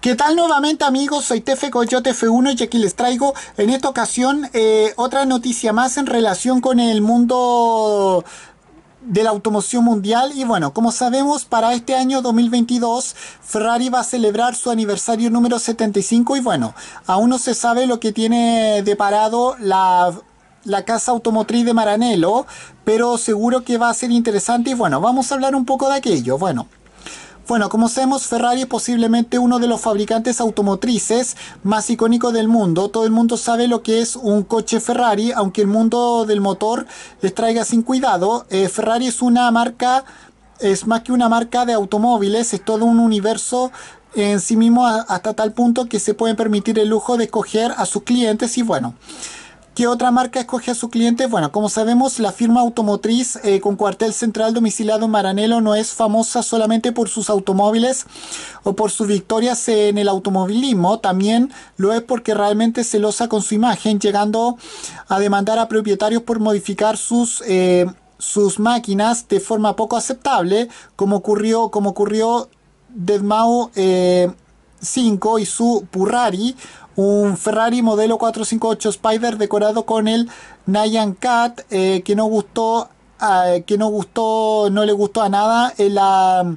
¿Qué tal nuevamente amigos? Soy Tefe Coyote F1 y aquí les traigo en esta ocasión eh, otra noticia más en relación con el mundo de la automoción mundial y bueno, como sabemos para este año 2022 Ferrari va a celebrar su aniversario número 75 y bueno, aún no se sabe lo que tiene de la, la casa automotriz de Maranello, pero seguro que va a ser interesante y bueno, vamos a hablar un poco de aquello. Bueno, bueno, como sabemos, Ferrari es posiblemente uno de los fabricantes automotrices más icónicos del mundo. Todo el mundo sabe lo que es un coche Ferrari, aunque el mundo del motor les traiga sin cuidado. Eh, Ferrari es una marca, es más que una marca de automóviles, es todo un universo en sí mismo hasta tal punto que se pueden permitir el lujo de escoger a sus clientes y bueno. ¿Qué otra marca escoge a sus clientes? Bueno, como sabemos, la firma automotriz eh, con cuartel central domiciliado en Maranelo no es famosa solamente por sus automóviles o por sus victorias en el automovilismo, también lo es porque realmente celosa con su imagen, llegando a demandar a propietarios por modificar sus... Eh, sus máquinas de forma poco aceptable, como ocurrió, como ocurrió Deadmau 5 eh, y su Purrari, un Ferrari modelo 458 Spider decorado con el Nyan Cat eh, que no gustó eh, que no gustó no le gustó a nada en la,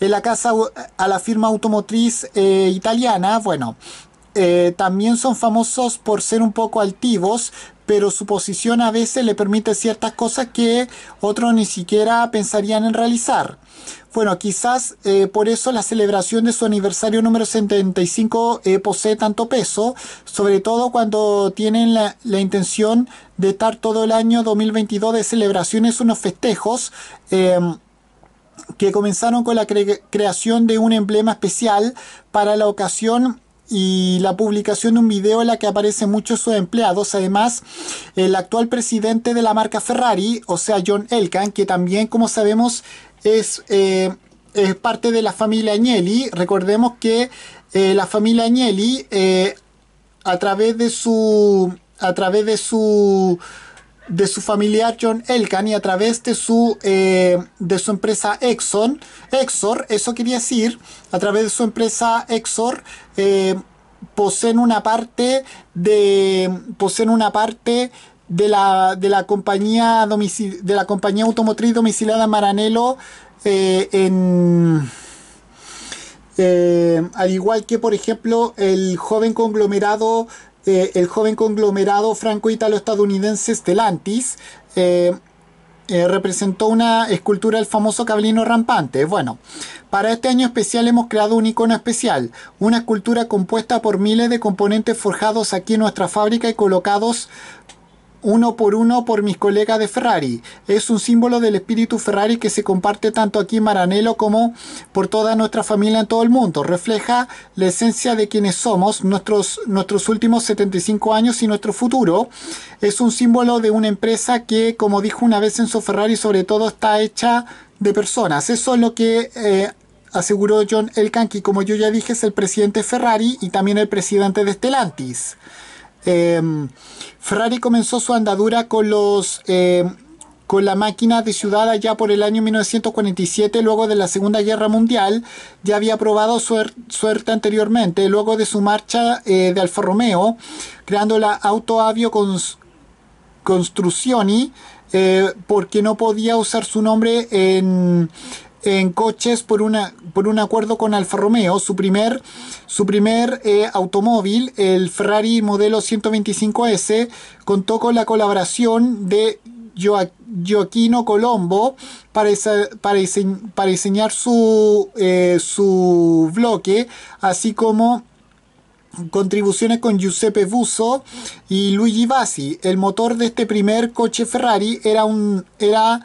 en la casa a la firma automotriz eh, italiana bueno también son famosos por ser un poco altivos pero su posición a veces le permite ciertas cosas que otros ni siquiera pensarían en realizar. Bueno, quizás eh, por eso la celebración de su aniversario número 75 eh, posee tanto peso, sobre todo cuando tienen la, intención de estar todo el año 2022 de celebraciones, unos festejos. Em, que comenzaron con la creación de un emblema especial para la ocasión y la publicación de un video en la que aparecen muchos de sus empleados. Además, el actual presidente de la marca Ferrari, o sea, John Elkan, que también, como sabemos, es, eh, es parte de la familia Agnelli. Recordemos que eh, la familia Agnelli, eh, a través de su... A través de su de su familiar John Elkan y a través de su, eh, de su empresa Exxon, Exor, eso quería decir, a través de su empresa Exor, eh, poseen una parte de, poseen una parte de la, compañía de la compañía automotriz domiciliada Maranello eh, en al igual que por ejemplo el joven conglomerado el joven conglomerado franco italo estadounidense Stellantis eh, eh, representó una escultura del famoso cablino rampante. Bueno, para este año especial hemos creado un icono especial, una escultura compuesta por miles de componentes forjados aquí en nuestra fábrica y colocados uno por uno por mis colegas de Ferrari. Es un símbolo del espíritu Ferrari que se comparte tanto aquí en Maranello como por toda nuestra familia en todo el mundo. Refleja la esencia de quienes somos, nuestros, nuestros últimos 75 años y nuestro futuro. Es un símbolo de una empresa que, como dijo una vez en su Ferrari, sobre todo está hecha de personas. Eso es lo que... Eh, aseguró John Elkann, que como yo ya dije es el presidente Ferrari y también el presidente de Stellantis. Em, Ferrari comenzó su andadura con los em, con la máquina de ciudad allá por el año 1947, luego de la Segunda Guerra Mundial. Ya había probado suerte anteriormente, luego de su marcha eh, de Alfa Romeo, creando la Auto Avio Construzioni, eh, porque no podía usar su nombre en, en coches por, una, por un acuerdo con Alfa Romeo, su primer, su primer eh, automóvil, el Ferrari modelo 125S, contó con la colaboración de Joaquino Colombo para, para, diseñar su, eh, su bloque, así como contribuciones con Giuseppe Busso y Luigi Bassi El motor de este primer coche Ferrari era un... Era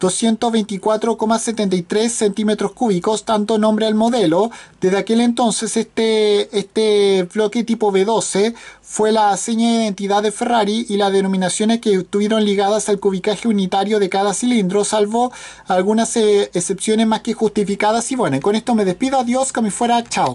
224,73 centímetros cúbicos, tanto nombre al modelo. Desde aquel entonces este, este bloque tipo B12 fue la seña de identidad de Ferrari y las denominaciones que estuvieron ligadas al cubicaje unitario de cada cilindro, salvo algunas eh, excepciones más que justificadas. Y bueno, con esto me despido, adiós, que me fuera, chao.